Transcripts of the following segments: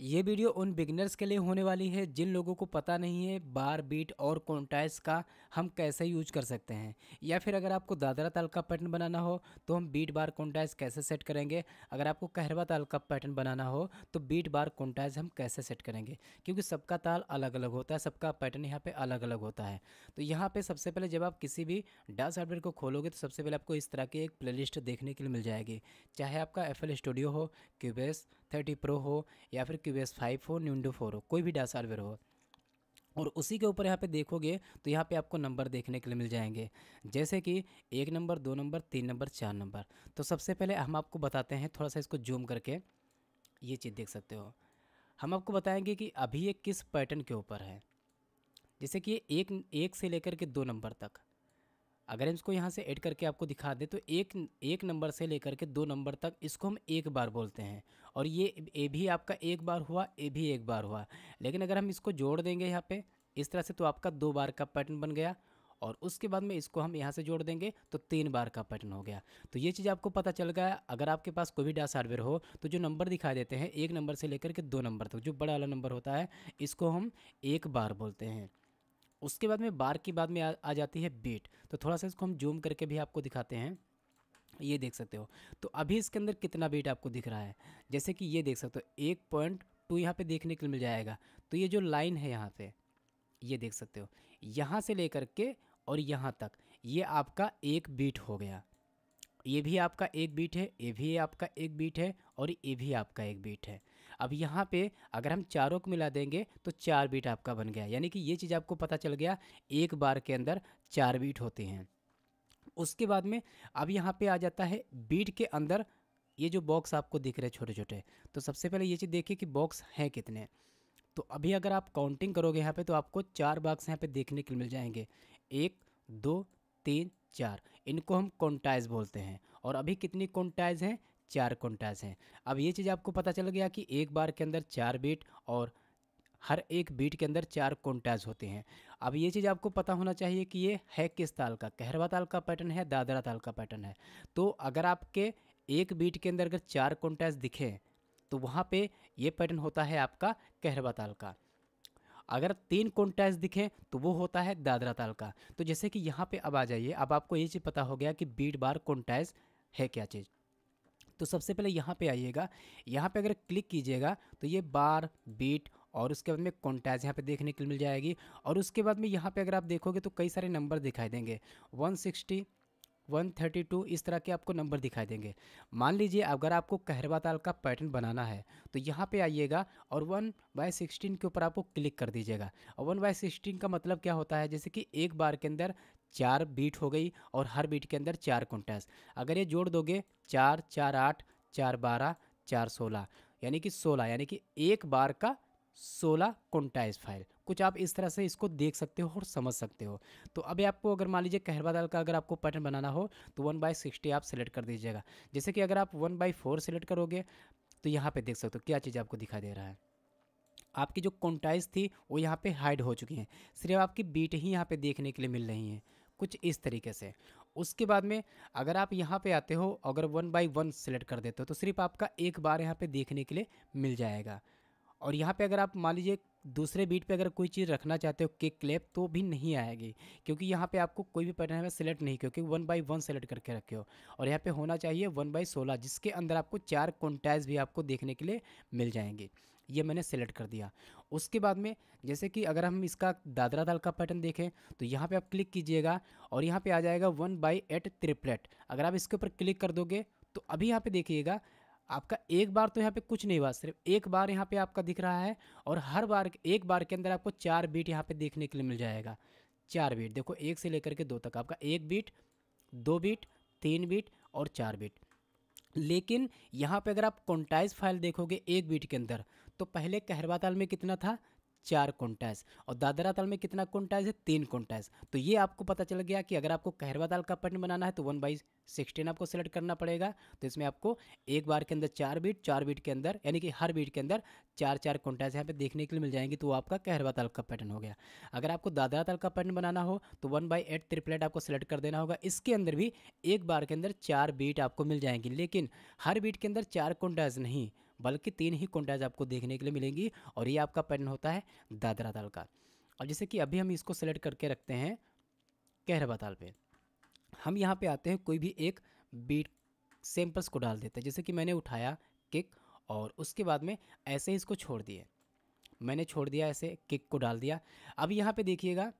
ये वीडियो उन बिगनर्स के लिए होने वाली है जिन लोगों को पता नहीं है बार बीट और कॉन्टाइस का हम कैसे यूज कर सकते हैं या फिर अगर आपको दादरा ताल का पैटर्न बनाना हो तो हम बीट बार कॉन्टाइस कैसे सेट करेंगे अगर आपको कहरवा ताल का पैटर्न बनाना हो तो बीट बार कॉन्टाइस हम कैसे सेट करेंगे क्योंकि सबका ताल अलग अलग होता है सबका पैटर्न यहाँ पर अलग अलग होता है तो यहाँ पर सबसे पहले जब आप किसी भी डांस हार्डवेयर को खोलोगे तो सबसे पहले आपको इस तरह की एक प्ले देखने के लिए मिल जाएगी चाहे आपका एफ स्टूडियो हो क्यूबेस थर्टी प्रो हो या फिर क्यू एस फाइव हो न्यूडो फोर हो कोई भी डा सालवेयर हो और उसी के ऊपर यहाँ पे देखोगे तो यहाँ पे आपको नंबर देखने के लिए मिल जाएंगे जैसे कि एक नंबर दो नंबर तीन नंबर चार नंबर तो सबसे पहले हम आपको बताते हैं थोड़ा सा इसको जूम करके ये चीज़ देख सकते हो हम आपको बताएंगे कि अभी ये किस पैटर्न के ऊपर है जैसे कि एक एक से लेकर के दो नंबर तक अगर हम इसको यहाँ से ऐड करके आपको दिखा दें तो एक एक नंबर से लेकर के दो नंबर तक इसको हम एक बार बोलते हैं और ये ए भी आपका एक बार हुआ ए भी एक बार हुआ लेकिन अगर हम इसको जोड़ देंगे यहाँ पे इस तरह से तो आपका दो बार का पैटर्न बन गया और उसके बाद में इसको हम यहाँ से जोड़ देंगे तो तीन बार का पैटर्न हो गया तो ये चीज़ आपको पता चल गया अगर आपके पास कोई भी डास हार्डवेयर हो तो जो नंबर दिखाई देते हैं एक नंबर से लेकर के दो नंबर तक जो बड़ा वाला नंबर होता है इसको हम एक बार बोलते हैं उसके बाद में बार की बाद में आ, आ जाती है बीट तो थोड़ा सा इसको हम जूम करके भी आपको दिखाते हैं ये देख सकते हो तो अभी इसके अंदर कितना बीट आपको दिख रहा है जैसे कि ये देख सकते हो एक पॉइंट टू यहाँ पर देखने के लिए मिल जाएगा तो ये जो लाइन है यहाँ पर ये देख सकते हो यहाँ से लेकर के और यहाँ तक ये आपका एक बीट हो गया ये भी आपका एक बीट है ये भी आपका एक बीट है और ये भी आपका एक बीट है अब यहाँ पे अगर हम चारों को मिला देंगे तो चार बीट आपका बन गया यानी कि ये चीज़ आपको पता चल गया एक बार के अंदर चार बीट होते हैं उसके बाद में अब यहाँ पे आ जाता है बीट के अंदर ये जो बॉक्स आपको दिख रहे छोटे छोटे तो सबसे पहले ये चीज़ देखिए कि बॉक्स हैं कितने तो अभी अगर आप काउंटिंग करोगे यहाँ पे तो आपको चार बॉक्स यहाँ पे देखने के मिल जाएंगे एक दो तीन चार इनको हम कॉन्टाइज बोलते हैं और अभी कितनी कॉन्टाइज हैं चार कॉन्टास हैं अब ये चीज़ आपको पता चल गया कि एक बार के अंदर चार बीट और हर एक बीट के अंदर चार कॉन्टाज होते हैं अब ये चीज़ आपको पता होना चाहिए कि ये है किस ताल का कहरवा ताल का पैटर्न है दादरा ताल का पैटर्न है तो अगर आपके एक बीट के अंदर अगर चार कॉन्टाज दिखें तो वहाँ पे ये पैटर्न होता है आपका कहरवा ताल का अगर तीन कॉन्टाज दिखें तो वो होता है दादरा ताल का तो जैसे कि यहाँ पे अब आ जाइए अब आपको ये चीज़ पता हो गया कि बीट बार कॉन्टाज है क्या चीज़ तो सबसे पहले यहाँ पे आइएगा यहाँ पे अगर क्लिक कीजिएगा तो ये बार बीट और उसके बाद में कॉन्टैक्ट यहाँ पे देखने के लिए मिल जाएगी और उसके बाद में यहाँ पे अगर आप देखोगे तो कई सारे नंबर दिखाई देंगे 160 132 इस तरह के आपको नंबर दिखाई देंगे मान लीजिए अगर आपको कहरवा ताल का पैटर्न बनाना है तो यहाँ पे आइएगा और वन बाय सिक्सटीन के ऊपर आपको क्लिक कर दीजिएगा और वन बाय सिक्सटीन का मतलब क्या होता है जैसे कि एक बार के अंदर चार बीट हो गई और हर बीट के अंदर चार कॉन्टैस अगर ये जोड़ दोगे चार चार आठ चार बारह चार सोलह यानी कि सोलह यानी कि एक बार का सोलह कॉन्टैस फाइल कुछ आप इस तरह से इसको देख सकते हो और समझ सकते हो तो अभी आपको अगर मान लीजिए कहरवा दाल का अगर आपको पैटर्न बनाना हो तो वन बाई सिक्सटी आप सेलेक्ट कर दीजिएगा जैसे कि अगर आप वन बाई फोर सेलेक्ट करोगे तो यहाँ पर देख सकते हो क्या चीज़ आपको दिखाई दे रहा है आपकी जो कॉन्टाइज थी वो यहाँ पर हाइड हो चुकी हैं सिर्फ आपकी बीट ही यहाँ पे देखने के लिए मिल रही हैं कुछ इस तरीके से उसके बाद में अगर आप यहाँ पे आते हो अगर वन बाई वन सेलेक्ट कर देते हो तो सिर्फ आपका एक बार यहाँ पे देखने के लिए मिल जाएगा और यहाँ पे अगर आप मान लीजिए दूसरे बीट पे अगर कोई चीज़ रखना चाहते हो किक क्लेप तो भी नहीं आएगी क्योंकि यहाँ पे आपको कोई भी पैटर्न में सेलेक्ट नहीं क्योंकि वन बाई वन सेलेक्ट करके रखे हो और यहाँ पे होना चाहिए वन बाई सोलह जिसके अंदर आपको चार कॉन्टैक्ट भी आपको देखने के लिए मिल जाएंगे ये मैंने सेलेक्ट कर दिया उसके बाद में जैसे कि अगर हम इसका दादरा दाल का पैटर्न देखें तो यहाँ पे आप क्लिक कीजिएगा और यहाँ पे आ जाएगा वन बाई एट ट्रिपलेट अगर आप इसके ऊपर क्लिक कर दोगे तो अभी यहाँ पे देखिएगा आपका एक बार तो यहाँ पे कुछ नहीं हुआ सिर्फ एक बार यहाँ पे आपका दिख रहा है और हर बार एक बार के अंदर आपको चार बीट यहाँ पे देखने के लिए मिल जाएगा चार बीट देखो एक से लेकर के दो तक आपका एक बीट दो बीट तीन बीट और चार बीट लेकिन यहाँ पे अगर आप कॉन्टाइज फाइल देखोगे एक बीट के अंदर तो पहले कहरवा ताल में कितना था चार कुंटैस और दादरा ताल में कितना कुंटैस है तीन कुंटैस तो ये आपको पता चल गया कि अगर आपको कहरवा ताल का पैटर्न बनाना है तो वन बाई सिक्सटीन आपको सेलेक्ट करना पड़ेगा तो इसमें आपको एक बार के अंदर चार बीट चार बीट के अंदर यानी कि हर बीट के अंदर चार चार कुंटैस यहाँ पे देखने के लिए मिल जाएंगे तो आपका कहरवा ताल का पैटर्न हो गया अगर आपको दादरा ताल का पैटर्न बनाना हो तो वन बाई एट ट्रिपलेट आपको सेलेक्ट कर देना होगा इसके अंदर भी एक बार के अंदर चार बीट आपको मिल जाएंगी लेकिन हर बीट के अंदर चार कुंटैस नहीं बल्कि तीन ही कुंडाज आपको देखने के लिए मिलेंगी और ये आपका पैटर्न होता है दादरा ताल का और जैसे कि अभी हम इसको सेलेक्ट करके रखते हैं कहरबा ताल पे हम यहाँ पे आते हैं कोई भी एक बीट सैम्पल्स को डाल देते हैं जैसे कि मैंने उठाया किक और उसके बाद में ऐसे ही इसको छोड़ दिए मैंने छोड़ दिया ऐसे किक को डाल दिया अब यहाँ पे देखिएगा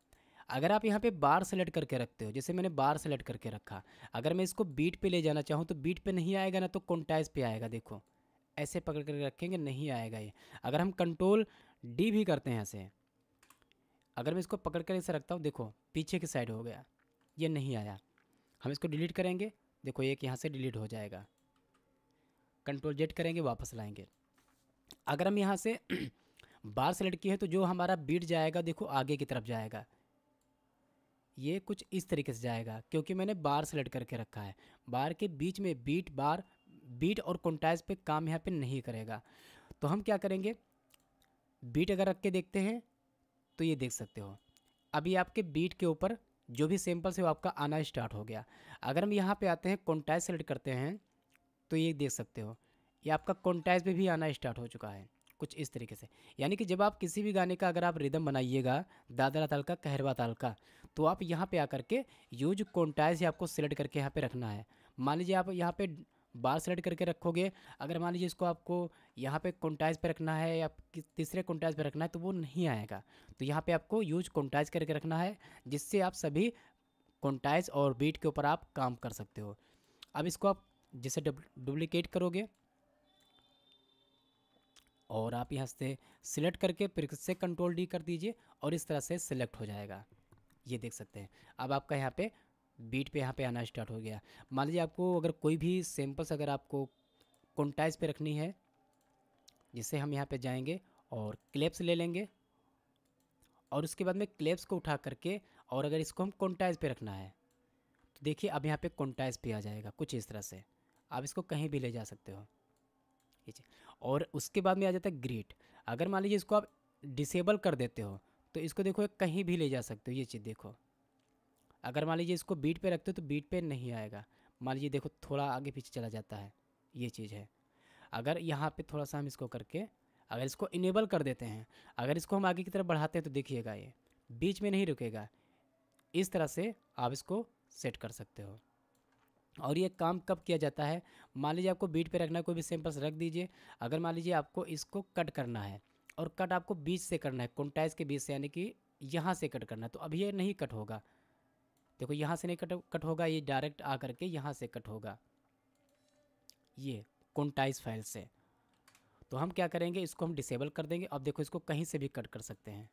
अगर आप यहाँ पे बार सेलेक्ट करके रखते हो जैसे मैंने बार सेलेक्ट करके रखा अगर मैं इसको बीट पे ले जाना चाहूँ तो बीट पे नहीं आएगा ना तो कॉन्टाइज पे आएगा देखो ऐसे पकड़ कर रखेंगे नहीं आएगा ये अगर हम कंट्रोल डी भी करते हैं ऐसे अगर मैं इसको पकड़ कर ऐसे रखता हूँ देखो पीछे की साइड हो गया ये नहीं आया हम इसको डिलीट करेंगे देखो एक यहाँ से डिलीट हो जाएगा कंट्रोल जेड करेंगे वापस लाएंगे अगर हम यहाँ से बार सेलेक्ट किए हैं तो जो हमारा बीट जाएगा देखो आगे की तरफ जाएगा ये कुछ इस तरीके से जाएगा क्योंकि मैंने बार सेलेक्ट करके रखा है बार के बीच में बीट बार बीट और कॉन्टाइज पे काम यहाँ पे नहीं करेगा तो हम क्या करेंगे बीट अगर रख के देखते हैं तो ये देख सकते हो अभी आपके बीट के ऊपर जो भी सैंपल है वो आपका आना स्टार्ट हो गया अगर हम यहाँ पे आते हैं कॉन्टाइज सेलेक्ट करते हैं तो ये देख सकते हो ये आपका कॉन्टाइज पे भी आना स्टार्ट हो चुका है कुछ इस तरीके से यानी कि जब आप किसी भी गाने का अगर आप रिदम बनाइएगा दादरा ताल का कहरवा ताल का तो आप यहाँ पे आकर के यूज कॉन्टाइज ही आपको सिलेक्ट करके यहाँ पे रखना है मान लीजिए आप यहाँ पे बार सेलेक्ट करके रखोगे अगर मान लीजिए इसको आपको यहाँ पे कॉन्टाइज पे रखना है या तीसरे कॉन्टाइज पे रखना है तो वो नहीं आएगा तो यहाँ पे आपको यूज कॉन्टाइज करके रखना है जिससे आप सभी कॉन्टाइज और बीट के ऊपर आप काम कर सकते हो अब इसको आप जैसे डुप्लिकेट करोगे और आप यहाँ से सिलेक्ट करके फिर से कंट्रोल डी कर दीजिए और इस तरह से सिलेक्ट हो जाएगा ये देख सकते हैं अब आपका यहाँ पे बीट पे यहाँ पे आना स्टार्ट हो गया मान लीजिए आपको अगर कोई भी सैम्पल्स अगर आपको कॉन्टाइज पे रखनी है जिससे हम यहाँ पे जाएंगे और क्लेप्स ले लेंगे और उसके बाद में क्लेप्स को उठा करके और अगर इसको हम कॉन्टाइज पे रखना है तो देखिए अब यहाँ पे कॉन्टाइज पे आ जाएगा कुछ इस तरह से आप इसको कहीं भी ले जा सकते हो ठीक है और उसके बाद में आ जाता है ग्रीट अगर मान लीजिए इसको आप डिसेबल कर देते हो तो इसको देखो कहीं भी ले जा सकते हो ये चीज़ देखो अगर मान लीजिए इसको बीट पे रखते हो तो बीट पे नहीं आएगा मान लीजिए देखो थोड़ा आगे पीछे चला जाता है ये चीज़ है अगर यहाँ पे थोड़ा सा हम इसको करके अगर इसको इनेबल कर देते हैं अगर इसको हम आगे की तरफ बढ़ाते हैं तो देखिएगा ये बीच में नहीं रुकेगा इस तरह से आप इसको सेट कर सकते हो और ये काम कब किया जाता है मान लीजिए आपको बीट पे रखना कोई भी सैम्पल्स रख दीजिए अगर मान लीजिए आपको इसको कट करना है और कट आपको बीच से करना है कॉन्टाइज के बीच से यानी कि यहाँ से कट करना है तो अभी ये नहीं कट होगा देखो यहाँ से नहीं कट कट होगा ये डायरेक्ट आ करके यहाँ से कट होगा ये कॉन्टाइज फाइल से तो हम क्या करेंगे इसको हम डिसेबल कर देंगे अब देखो इसको कहीं से भी कट कर सकते हैं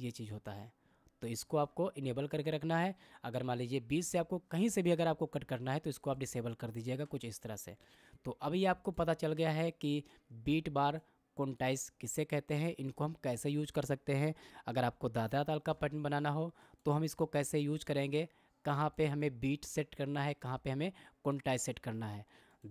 ये चीज़ होता है तो इसको आपको इनेबल करके रखना है अगर मान लीजिए 20 से आपको कहीं से भी अगर आपको कट करना है तो इसको आप डिसेबल कर दीजिएगा कुछ इस तरह से तो अभी आपको पता चल गया है कि बीट बार कोनटाइज किसे कहते हैं इनको हम कैसे यूज कर सकते हैं अगर आपको दादा ताल का पैटर्न बनाना हो तो हम इसको कैसे यूज करेंगे कहाँ पे हमें बीट सेट करना है कहाँ पे हमें कोनटाइज सेट करना है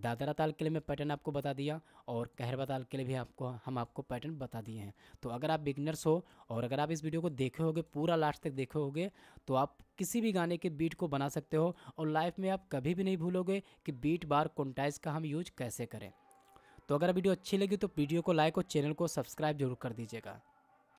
दादरा ताल के लिए मैं पैटर्न आपको बता दिया और कहरबा ताल के लिए भी आपको हम आपको पैटर्न बता दिए हैं तो अगर आप बिगनर्स हो और अगर आप इस वीडियो को देखे होगे पूरा लास्ट तक देखे होगे तो आप किसी भी गाने के बीट को बना सकते हो और लाइफ में आप कभी भी नहीं भूलोगे कि बीट बार कोन्टाइज का हम यूज कैसे करें तो अगर वीडियो अच्छी लगी तो वीडियो को लाइक और चैनल को सब्सक्राइब जरूर कर दीजिएगा